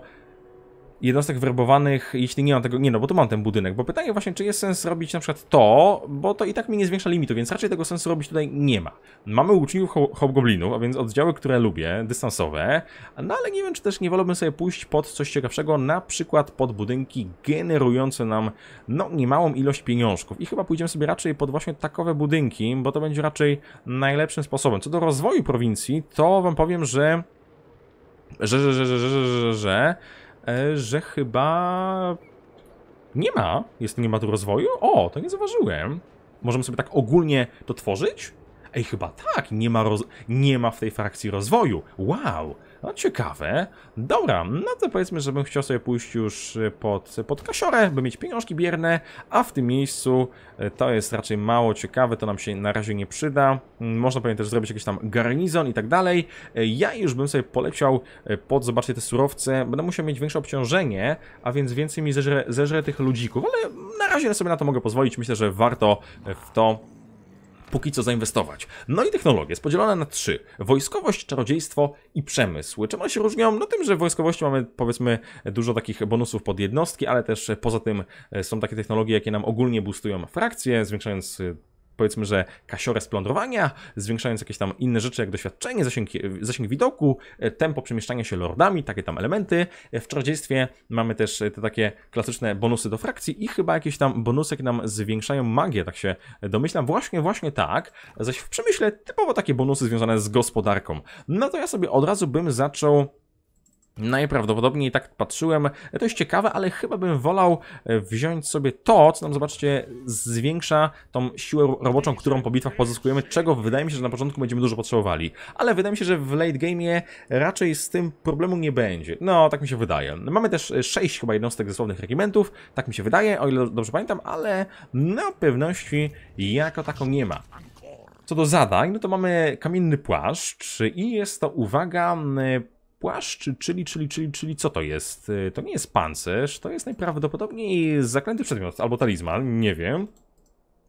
S1: jednostek werbowanych, jeśli nie mam tego, nie no, bo tu mam ten budynek, bo pytanie właśnie, czy jest sens robić na przykład to, bo to i tak mi nie zwiększa limitu, więc raczej tego sensu robić tutaj nie ma. Mamy uczniów hobgoblinów, a więc oddziały, które lubię, dystansowe, no ale nie wiem, czy też nie wolałbym sobie pójść pod coś ciekawszego, na przykład pod budynki generujące nam, no, niemałą ilość pieniążków i chyba pójdziemy sobie raczej pod właśnie takowe budynki, bo to będzie raczej najlepszym sposobem. Co do rozwoju prowincji, to wam powiem, że że, że, że, że, że, że, że E, że chyba nie ma, jest nie ma tu rozwoju. O, to nie zauważyłem. Możemy sobie tak ogólnie to tworzyć? Ej, chyba tak, nie ma, roz... nie ma w tej frakcji rozwoju. Wow, no ciekawe. Dobra, no to powiedzmy, że bym chciał sobie pójść już e, pod, e, pod kasiorę, by mieć pieniążki bierne, a w tym miejscu e, to jest raczej mało ciekawe, to nam się na razie nie przyda. Mm, można pewnie też zrobić jakiś tam garnizon i tak dalej. Ja już bym sobie poleciał pod, zobaczcie te surowce, będę musiał mieć większe obciążenie, a więc więcej mi zeżre, zeżre tych ludzików, ale na razie sobie na to mogę pozwolić. Myślę, że warto w to póki co zainwestować. No i technologie Spodzielone podzielone na trzy: wojskowość, czarodziejstwo i przemysł. Czym one się różnią? No tym, że w wojskowości mamy powiedzmy dużo takich bonusów pod jednostki, ale też e, poza tym e, są takie technologie, jakie nam ogólnie boostują frakcje, zwiększając e, powiedzmy, że kasiorę splądrowania, zwiększając jakieś tam inne rzeczy, jak doświadczenie, zasięg, zasięg widoku, e, tempo przemieszczania się lordami, takie tam elementy. E, w czarodziejstwie mamy też e, te takie klasyczne bonusy do frakcji i chyba jakieś tam bonusy, jakie nam zwiększają magię, tak się domyślam. Właśnie, właśnie tak. Zaś w przemyśle typowo takie bonusy związane z gospodarką. No to ja sobie od razu bym zaczął Najprawdopodobniej tak patrzyłem. To jest ciekawe, ale chyba bym wolał e, wziąć sobie to, co nam zobaczcie, zwiększa tą siłę roboczą, którą po bitwach pozyskujemy, czego wydaje mi się, że na początku będziemy dużo potrzebowali. Ale wydaje mi się, że w late game'ie raczej z tym problemu nie będzie. No, tak mi się wydaje. Mamy też 6 e, chyba jednostek zesłownych regimentów, tak mi się wydaje, o ile dobrze pamiętam, ale na pewności jako taką nie ma. Co do zadań, no to mamy kamienny płaszcz i jest to, uwaga, płaszcz, czyli, czyli, czyli, czyli co to jest? Y, to nie jest pancerz, to jest najprawdopodobniej zaklęty przedmiot albo talizman, nie wiem.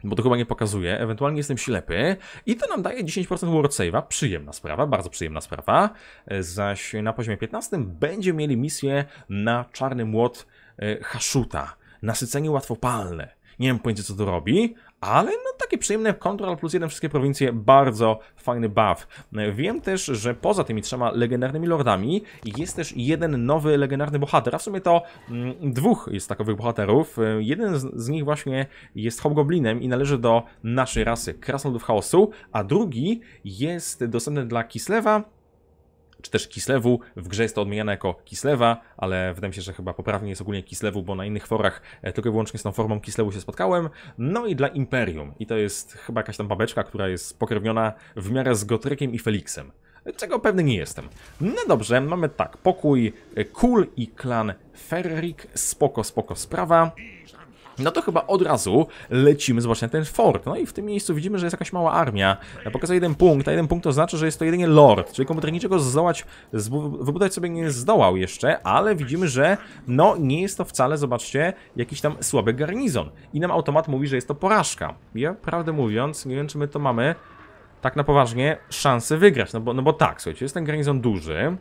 S1: Bo to chyba nie pokazuje, ewentualnie jestem ślepy. I to nam daje 10% world save'a, przyjemna sprawa, bardzo przyjemna sprawa. Y, zaś na poziomie 15 będziemy mieli misję na czarny młot y, Haszuta. Nasycenie łatwopalne. Nie wiem pojęcia co to robi, ale no takie przyjemne Control plus jeden wszystkie prowincje, bardzo fajny buff. Wiem też, że poza tymi trzema legendarnymi lordami jest też jeden nowy legendarny bohater, a w sumie to mm, dwóch jest takowych bohaterów. Jeden z, nich właśnie jest Hobgoblinem i należy do naszej rasy Krasnoludów Chaosu, a drugi jest dostępny dla Kislewa, czy też Kislewu. W grze jest to odmieniane jako Kislewa, ale wydaje mi się, że chyba poprawnie jest ogólnie Kislewu, bo na innych forach e, tylko i wyłącznie z tą formą Kislewu się spotkałem. No i dla Imperium. I to jest chyba jakaś tam babeczka, która jest pokrewniona w miarę z Gotrykiem i Feliksem czego pewny nie jestem. No dobrze, mamy tak, pokój e, Kul i klan Ferrik, spoko, spoko sprawa. No to chyba od razu lecimy zobaczyć na ten fort. No i w tym miejscu widzimy, że jest jakaś mała armia. Pokazuje jeden punkt, a jeden punkt to znaczy, że jest to jedynie lord, czyli komputer niczego zdołać, wybudować sobie nie zdołał jeszcze, ale widzimy, że no nie jest to wcale, zobaczcie, jakiś tam słaby garnizon. I nam automat mówi, że jest to porażka. Ja prawdę mówiąc, nie wiem czy my to mamy tak na poważnie szansę wygrać, no bo, no bo tak, słuchajcie, jest ten garnizon duży.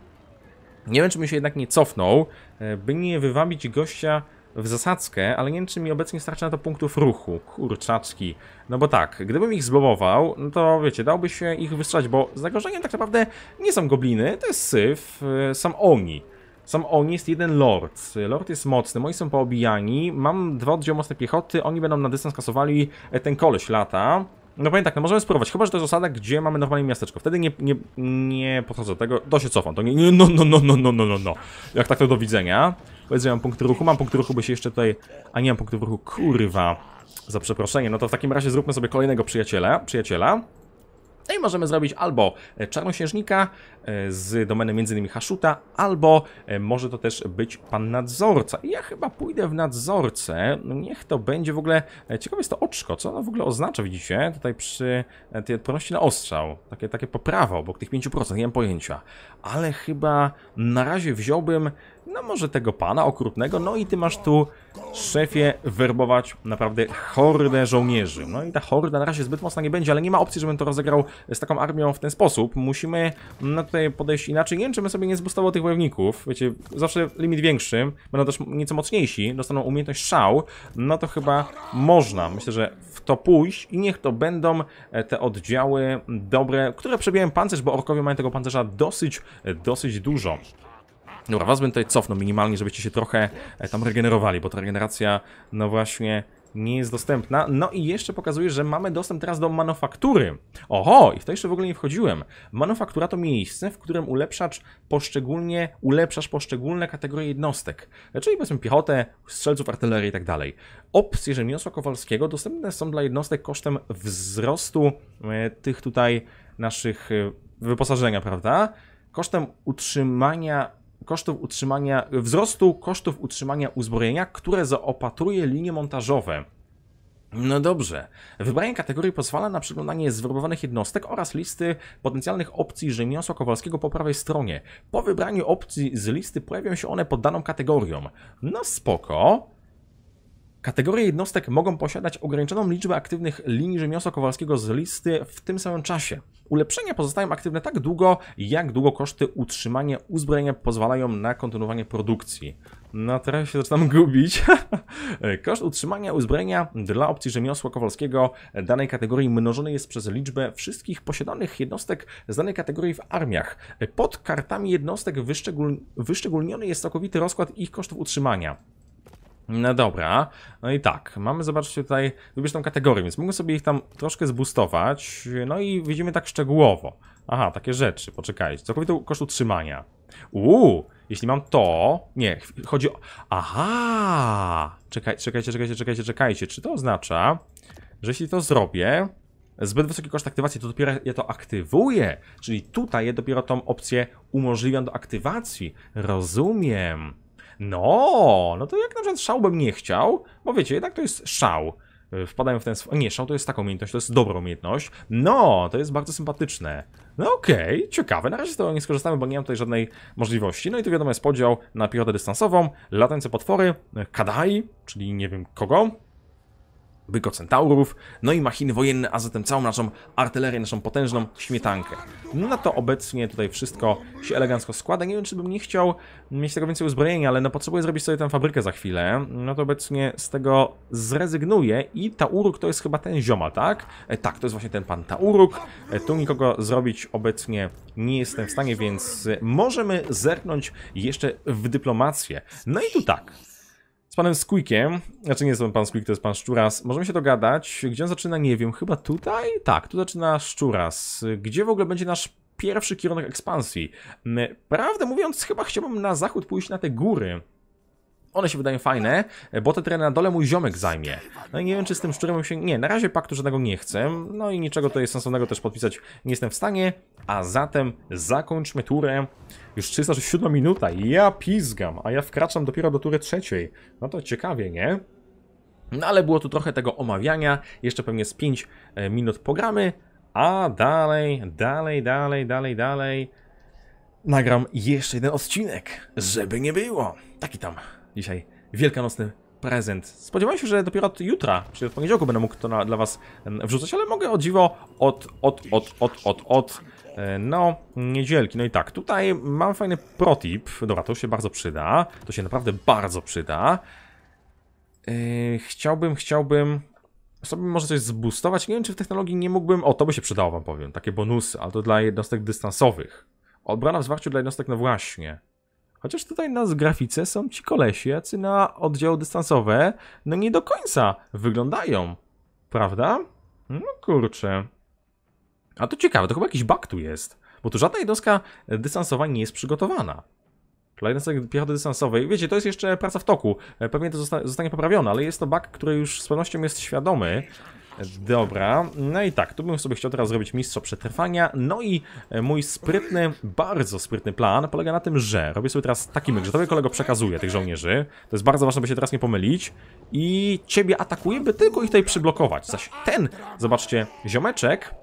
S1: Nie wiem, czy bym się jednak nie cofnął, e, by nie wywabić gościa w zasadzkę, ale nie wiem, czy mi obecnie starczy na to punktów ruchu. Kurczaczki. No bo tak, gdybym ich zbobował, no to wiecie, dałoby się ich wystrzelać, bo zagrożeniem tak naprawdę nie są gobliny, to jest syf, y, są oni. Sam oni jest jeden lord. Lord jest mocny, moi są poobijani. Mam dwa oddziały mocne piechoty, oni będą na dystans kasowali e, ten koleś lata. No powiem tak, no możemy spróbować, chyba że to jest osada, gdzie mamy normalnie miasteczko. Wtedy nie, nie, nie podchodzę do tego, to się cofam. To nie, no, no, no, no, no, no, no, no. Jak tak to do widzenia. Powiedz, że mam punkt ruchu. Mam punkt ruchu, bo się jeszcze tutaj... A nie mam punktu ruchu. Kurwa. Za przeproszenie. No to w takim razie zróbmy sobie kolejnego przyjaciela. Przyjaciela. No i możemy zrobić albo e, czarnosiężnika e, z domeny między innymi Hashuta, albo e, może to też być pan nadzorca. Ja chyba pójdę w nadzorcę, no niech to będzie w ogóle, ciekawe jest to oczko, co ono w ogóle oznacza, widzicie, tutaj przy tej odporności na ostrzał, takie, takie poprawa obok tych 5%, nie mam pojęcia, ale chyba na razie wziąłbym no może tego pana okrutnego, no i ty masz tu szefie werbować naprawdę hordę żołnierzy. No i ta horda na razie zbyt mocna nie będzie, ale nie ma opcji, żebym to rozegrał z taką armią w ten sposób. Musimy no tutaj podejść inaczej. Nie wiem, czy bym sobie nie zbustował tych wojowników. Wiecie, zawsze limit większy, będą też nieco mocniejsi, dostaną umiejętność szał, no to chyba można. Myślę, że w to pójść i niech to będą e, te oddziały dobre, które przebijają pancerz, bo orkowie mają tego pancerza dosyć, e, dosyć dużo. Dobra, was bym tutaj cofnął minimalnie, żebyście się trochę e, tam regenerowali, bo ta regeneracja, no właśnie, nie jest dostępna. No i jeszcze pokazuje, że mamy dostęp teraz do manufaktury. Oho, i w to jeszcze w ogóle nie wchodziłem. Manufaktura to miejsce, w którym ulepszacz poszczególnie, ulepszasz poszczególne kategorie jednostek. Czyli powiedzmy piechotę, strzelców, artylerii i tak dalej. Opcje rzemiosła kowalskiego dostępne są dla jednostek kosztem wzrostu e, tych tutaj naszych e, wyposażenia, prawda? Kosztem utrzymania kosztów utrzymania, wzrostu kosztów utrzymania uzbrojenia, które zaopatruje linie montażowe. No dobrze. Wybranie kategorii pozwala na przeglądanie zwerbowanych jednostek oraz listy potencjalnych opcji rzemiosła kowalskiego po prawej stronie. Po wybraniu opcji z listy pojawią się one pod daną kategorią. No spoko. Kategorie jednostek mogą posiadać ograniczoną liczbę aktywnych linii rzemiosła kowalskiego z listy w tym samym czasie. Ulepszenia pozostają aktywne tak długo, jak długo koszty utrzymania uzbrojenia pozwalają na kontynuowanie produkcji. No teraz się zaczynam gubić. [LAUGHS] Koszt utrzymania uzbrojenia dla opcji rzemiosła kowalskiego danej kategorii mnożony jest przez liczbę wszystkich posiadanych jednostek z danej kategorii w armiach. Pod kartami jednostek wyszczególniony jest całkowity rozkład ich kosztów utrzymania. No dobra, no i tak, mamy zobaczcie tutaj, wybierz tą kategorię, więc mogę sobie ich tam troszkę zbustować, no i widzimy tak szczegółowo. Aha, takie rzeczy, poczekajcie, całkowity koszt utrzymania. Uuu, jeśli mam to, nie, chodzi o... Aha, Czekaj, czekajcie, czekajcie, czekajcie, czekajcie, czy to oznacza, że jeśli to zrobię, zbyt wysoki koszt aktywacji, to dopiero ja to aktywuję, czyli tutaj ja dopiero tą opcję umożliwiam do aktywacji, rozumiem. No, no to jak na przykład szał bym nie chciał, bo wiecie, jednak to jest szał. Y, wpadają w ten... Nie, szał to jest taka umiejętność, to jest dobra umiejętność. No, to jest bardzo sympatyczne. No okej, okay, ciekawe. Na razie z tego nie skorzystamy, bo nie mam tutaj żadnej możliwości. No i tu wiadomo jest podział na piechotę dystansową, latające potwory, y, kadai, czyli nie wiem kogo, bykocentaurów, no i machiny wojenne, a zatem całą naszą artylerię, naszą potężną śmietankę. No na to obecnie tutaj wszystko się elegancko składa. Nie wiem, czy bym nie chciał mieć tego więcej uzbrojenia, ale no potrzebuję zrobić sobie tę fabrykę za chwilę. No to obecnie z tego zrezygnuję i Tauruk to jest chyba ten zioma, tak? E, tak, to jest właśnie ten pan Tauruk. E, tu nikogo zrobić obecnie nie jestem w stanie, więc możemy zerknąć jeszcze w dyplomację. No i tu tak, z panem Squeakiem, znaczy nie jest to pan Squeak, to jest pan Szczuras, możemy się dogadać, gdzie on zaczyna, nie wiem, chyba tutaj? Tak, tu zaczyna Szczuras. Gdzie w ogóle będzie nasz pierwszy kierunek ekspansji? Prawdę mówiąc, chyba chciałbym na zachód pójść na te góry one się wydają fajne, bo te tereny na dole mój ziomek zajmie. No i nie wiem, czy z tym szczurem się... Nie, na razie paktu żadnego nie chcę, no i niczego to jest sensownego też podpisać nie jestem w stanie, a zatem zakończmy turę. Już 367 minuta, ja pizgam, a ja wkraczam dopiero do tury trzeciej. No to ciekawie, nie? No ale było tu trochę tego omawiania, jeszcze pewnie z 5 e, minut pogramy, a dalej, dalej, dalej, dalej, dalej nagram jeszcze jeden odcinek, żeby nie było. Taki tam dzisiaj wielkanocny prezent. Spodziewałem się, że dopiero od jutra, czyli od poniedziałku będę mógł to na, dla was wrzucać, ale mogę o dziwo od, od, od, od, od, od, e, no, niedzielki. No i tak, tutaj mam fajny protip. Dobra, to się bardzo przyda. To się naprawdę bardzo przyda. E, chciałbym, chciałbym sobie może coś zbustować. Nie wiem, czy w technologii nie mógłbym... O, to by się przydało, wam powiem. Takie bonusy, ale to dla jednostek dystansowych. Odbrana w zwarciu dla jednostek, no właśnie. Chociaż tutaj na grafice są ci kolesi, jacy na oddział dystansowe, no nie do końca wyglądają, prawda? No kurczę. A to ciekawe, to chyba jakiś bug tu jest, bo tu żadna jednostka dystansowa nie jest przygotowana. Dla jednostek piechoty dystansowej, wiecie, to jest jeszcze praca w toku, pewnie to zosta zostanie poprawione, ale jest to bug, który już z pewnością jest świadomy, Dobra, no i tak, tu bym sobie chciał teraz zrobić mistrza przetrwania, no i e, mój sprytny, bardzo sprytny plan polega na tym, że robię sobie teraz taki myk, że tobie kolego przekazuję tych żołnierzy, to jest bardzo ważne, by się teraz nie pomylić i ciebie atakuję, by tylko ich tutaj przyblokować, zaś ten, zobaczcie, ziomeczek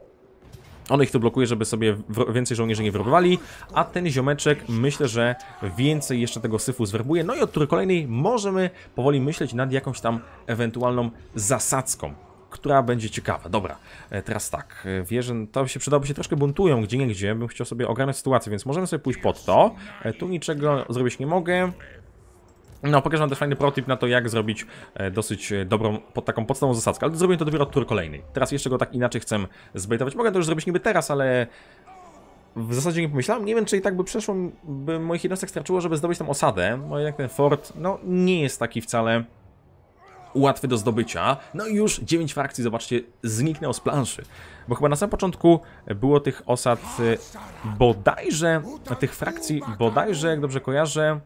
S1: on ich tu blokuje, żeby sobie więcej żołnierzy nie wyrobywali, a ten ziomeczek myślę, że więcej jeszcze tego syfu zwerbuje. No i od tury kolejnej możemy powoli myśleć nad jakąś tam ewentualną zasadzką która będzie ciekawa. Dobra, e, teraz tak, e, wierzę, to się przydałoby się troszkę buntują gdzie gdzie. bym chciał sobie ogarnąć sytuację, więc możemy sobie pójść pod to. E, tu niczego zrobić nie mogę. No, pokażę wam też fajny prototyp na to, jak zrobić dosyć dobrą, pod taką podstawową zasadzkę, ale zrobię to dopiero od tur kolejnej. Teraz jeszcze go tak inaczej chcę zbejtować. Mogę to już zrobić niby teraz, ale w zasadzie nie pomyślałem. Nie wiem, czy i tak by przeszło, by moich jednostek starczyło, żeby zdobyć tam osadę, bo jednak ten fort, no, nie jest taki wcale łatwy do zdobycia. No i już 9 frakcji, zobaczcie, zniknęło z planszy. Bo chyba na samym początku było tych osad y, bodajże, tych frakcji bodajże, jak dobrze kojarzę,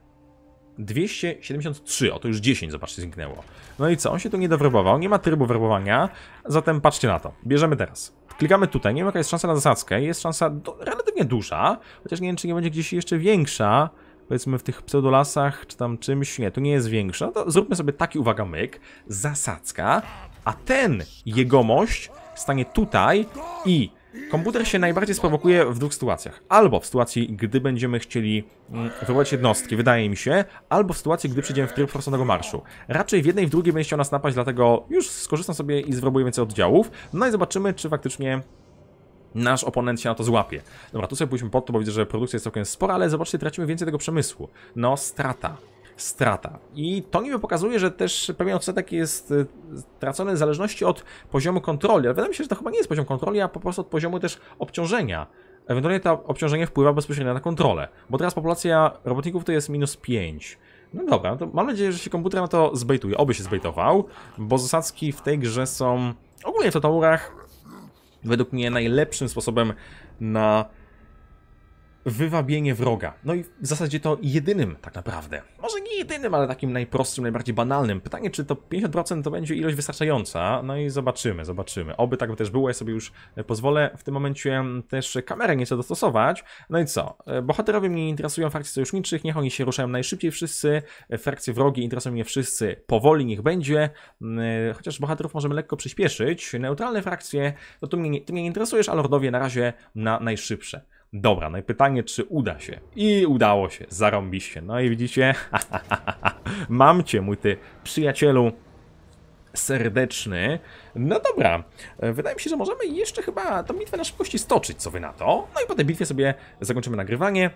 S1: 273, o to już 10, zobaczcie, zniknęło. No i co, on się tu nie dowerbował, nie ma trybu werbowania, zatem patrzcie na to. Bierzemy teraz. Klikamy tutaj, nie wiem jaka jest szansa na zasadzkę, jest szansa do, relatywnie duża, chociaż nie wiem czy nie będzie gdzieś jeszcze większa, powiedzmy w tych pseudolasach czy tam czymś, nie, to nie jest większa, no to zróbmy sobie taki, uwaga, myk, zasadzka, a ten jegomość stanie tutaj i komputer się najbardziej sprowokuje w dwóch sytuacjach. Albo w sytuacji, gdy będziemy chcieli mm, wywołać jednostki, wydaje mi się, albo w sytuacji, gdy przejdziemy w tryb forsowanego marszu. Raczej w jednej i w drugiej będzie chciał nas napaść, dlatego już skorzystam sobie i zrobuję więcej oddziałów, no i zobaczymy, czy faktycznie nasz oponent się na to złapie. Dobra, tu sobie pójdźmy pod to, bo widzę, że produkcja jest całkiem spora, ale zobaczcie, tracimy więcej tego przemysłu. No, strata. Strata. I to niby pokazuje, że też pewien odsetek jest y, tracony w zależności od poziomu kontroli. Ale wydaje mi się, że to chyba nie jest poziom kontroli, a po prostu od poziomu też obciążenia. Ewentualnie to obciążenie wpływa bezpośrednio na kontrolę. Bo teraz populacja robotników to jest minus 5. No dobra, to mam nadzieję, że się komputer na to zbejtuje. Oby się zbejtował, bo zasadzki w tej grze są ogólnie w totaurach według mnie najlepszym sposobem na wywabienie wroga. No i w zasadzie to jedynym tak naprawdę. Może nie jedynym, ale takim najprostszym, najbardziej banalnym. Pytanie, czy to 50% to będzie ilość wystarczająca? No i zobaczymy, zobaczymy. Oby tak by też było, ja sobie już e, pozwolę w tym momencie też kamerę nieco dostosować. No i co? E, bohaterowie mnie interesują frakcji sojuszniczych, niech oni się ruszają najszybciej wszyscy. E, frakcje wrogi interesują mnie wszyscy powoli, niech będzie. Mm, chociaż bohaterów możemy lekko przyspieszyć. Neutralne frakcje, no tu mnie, nie, ty mnie nie interesujesz, a lordowie na razie na najszybsze. Dobra, no i pytanie, czy uda się. I udało się, zarąbiście. No i widzicie, [LAUGHS] mam cię, mój ty przyjacielu serdeczny. No dobra, e, wydaje mi się, że możemy jeszcze chyba tą bitwę na szybkości stoczyć, co wy na to. No i po tej bitwie sobie zakończymy nagrywanie.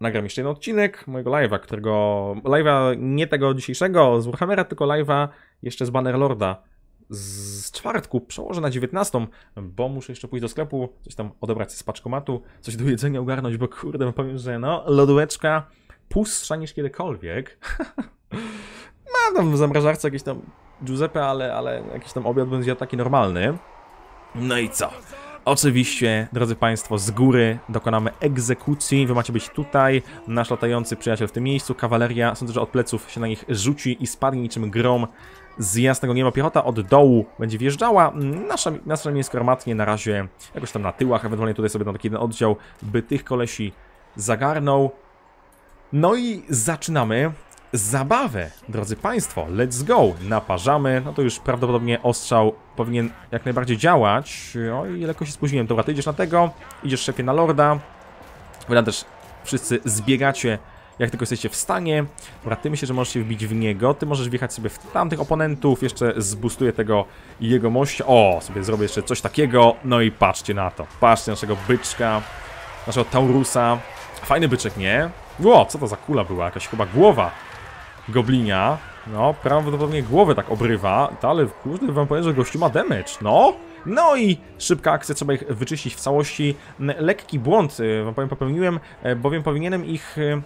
S1: Nagram jeszcze jeden odcinek mojego live'a, którego... Live'a nie tego dzisiejszego z Warhammera, tylko live'a jeszcze z Bannerlorda z czwartku przełożę na 19, bo muszę jeszcze pójść do sklepu, coś tam odebrać z paczkomatu, coś do jedzenia ogarnąć, bo kurde, no powiem, że no, lodóweczka pustsza niż kiedykolwiek. [LAUGHS] Mam tam w zamrażarce jakieś tam Giuseppe, ale, ale jakiś tam obiad będzie taki normalny. No i co? Oczywiście, drodzy Państwo, z góry dokonamy egzekucji. Wy macie być tutaj, nasz latający przyjaciel w tym miejscu, kawaleria. Sądzę, że od pleców się na nich rzuci i spadnie niczym grom z jasnego nieba piechota od dołu będzie wjeżdżała. Mm, nasza, nasza miejska armatnia na razie jakoś tam na tyłach, ewentualnie tutaj sobie na taki jeden oddział, by tych kolesi zagarnął. No i zaczynamy zabawę, drodzy Państwo. Let's go! Naparzamy. No to już prawdopodobnie ostrzał powinien jak najbardziej działać. Oj, lekko się spóźniłem. Dobra, ty idziesz na tego, idziesz szefie na lorda. Wy też wszyscy zbiegacie jak tylko jesteście w stanie. Dobra, ty myślę, że możesz się wbić w niego, ty możesz wjechać sobie w tamtych oponentów, jeszcze zbustuję tego jego mościa. O, sobie zrobię jeszcze coś takiego, no i patrzcie na to. Patrzcie naszego byczka, naszego Taurusa. Fajny byczek, nie? Ło, co to za kula była? Jakaś chyba głowa goblinia. No, prawdopodobnie głowę tak obrywa, ale kurde wam powiem, że gościu ma damage, no! No i szybka akcja, trzeba ich wyczyścić w całości. Lekki błąd, y, wam powiem, popełniłem, y, bowiem powinienem ich y,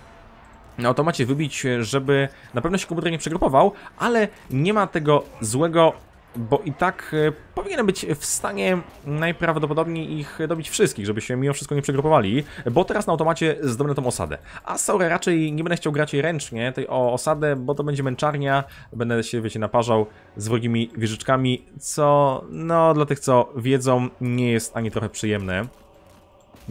S1: automacie wybić, e, żeby na pewno się komputer nie przegrupował, ale nie ma tego złego bo i tak e, powinien być w stanie najprawdopodobniej ich dobić wszystkich, żeby się mimo wszystko nie przegrupowali, bo teraz na automacie zdobędę tą osadę. A Saurę raczej nie będę chciał grać jej ręcznie, tej o osadę, bo to będzie męczarnia, będę się, wiecie, naparzał z wrogimi wieżyczkami, co, no, dla tych, co wiedzą, nie jest ani trochę przyjemne.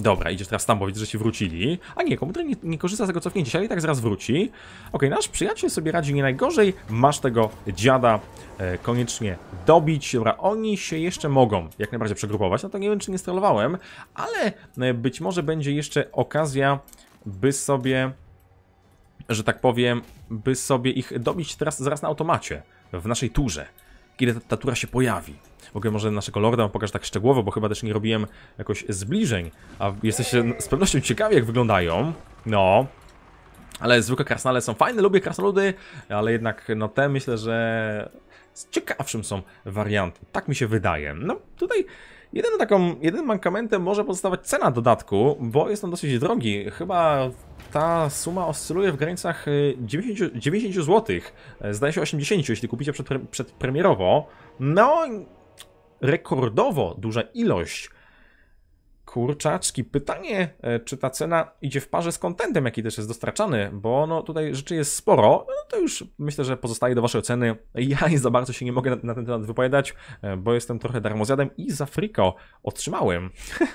S1: Dobra, idziesz teraz tam, bo widzę, że się wrócili. A nie, komputer nie, nie korzysta z tego cofnięcia, ale i tak zaraz wróci. Ok, nasz przyjaciel sobie radzi nie najgorzej. Masz tego dziada e, koniecznie dobić. Dobra, oni się jeszcze mogą jak najbardziej przegrupować. No to nie wiem, czy nie strolowałem, ale e, być może będzie jeszcze okazja, by sobie, że tak powiem, by sobie ich dobić teraz zaraz na automacie w naszej turze, kiedy ta, ta tura się pojawi. W ogóle może naszego lorda pokażę tak szczegółowo, bo chyba też nie robiłem jakoś zbliżeń. A jesteście z pewnością ciekawi, jak wyglądają. No, ale zwykłe krasnale są fajne, lubię krasnoludy, ale jednak no te myślę, że ciekawszym są warianty. Tak mi się wydaje. No tutaj jedyną taką, jedynym mankamentem może pozostawać cena dodatku, bo jest on dosyć drogi. Chyba ta suma oscyluje w granicach 90, 90 zł. Zdaje się 80, jeśli kupicie przed, przedpremierowo. No, rekordowo duża ilość kurczaczki. Pytanie, e, czy ta cena idzie w parze z kontentem, jaki też jest dostarczany, bo no tutaj rzeczy jest sporo. No to już myślę, że pozostaje do Waszej oceny. Ja nie [LAUGHS] za bardzo się nie mogę na, ten temat wypowiadać, e, bo jestem trochę darmozjadem i za friko otrzymałem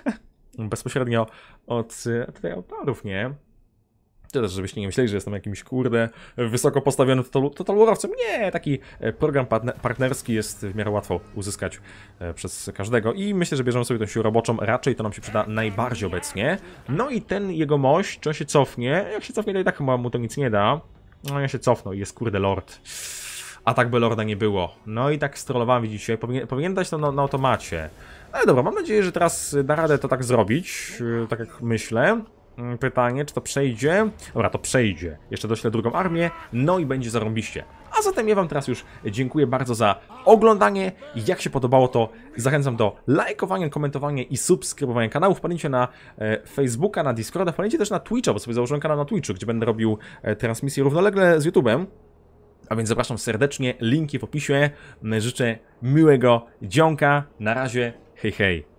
S1: [LAUGHS] bezpośrednio od, od e, autorów, nie? teraz, żebyście nie myśleli, że jestem jakimś kurde wysoko postawionym totalurowcem. Nie, taki e, program partnerski jest w miarę łatwo uzyskać e, przez każdego i myślę, że bierzemy sobie tą siłę roboczą, raczej to nam się przyda najbardziej obecnie. No i ten jego mość, czy on się cofnie? Jak się cofnie, to i tak chyba mu to nic nie da. No ja się cofnął, jest kurde lord. A tak by lorda nie było. No i tak strollowałem, widzicie, powinien, powinien dać to na, na automacie. No dobra, mam nadzieję, że teraz da radę to tak zrobić, e, tak jak myślę. Mm, pytanie, czy to przejdzie? Dobra, to przejdzie. Jeszcze doślę drugą armię, no i będzie zarąbiście. A zatem ja wam teraz już dziękuję bardzo za oglądanie. Jak się podobało, to zachęcam do lajkowania, komentowania i subskrybowania kanału. Wpadnijcie na e, Facebooka, na Discorda, wpadnijcie też na Twitcha, bo sobie założyłem kanał na Twitchu, gdzie będę robił e, transmisję równolegle z YouTube'em. A więc zapraszam serdecznie, linki w opisie. Życzę miłego dzionka. Na razie, hej hej.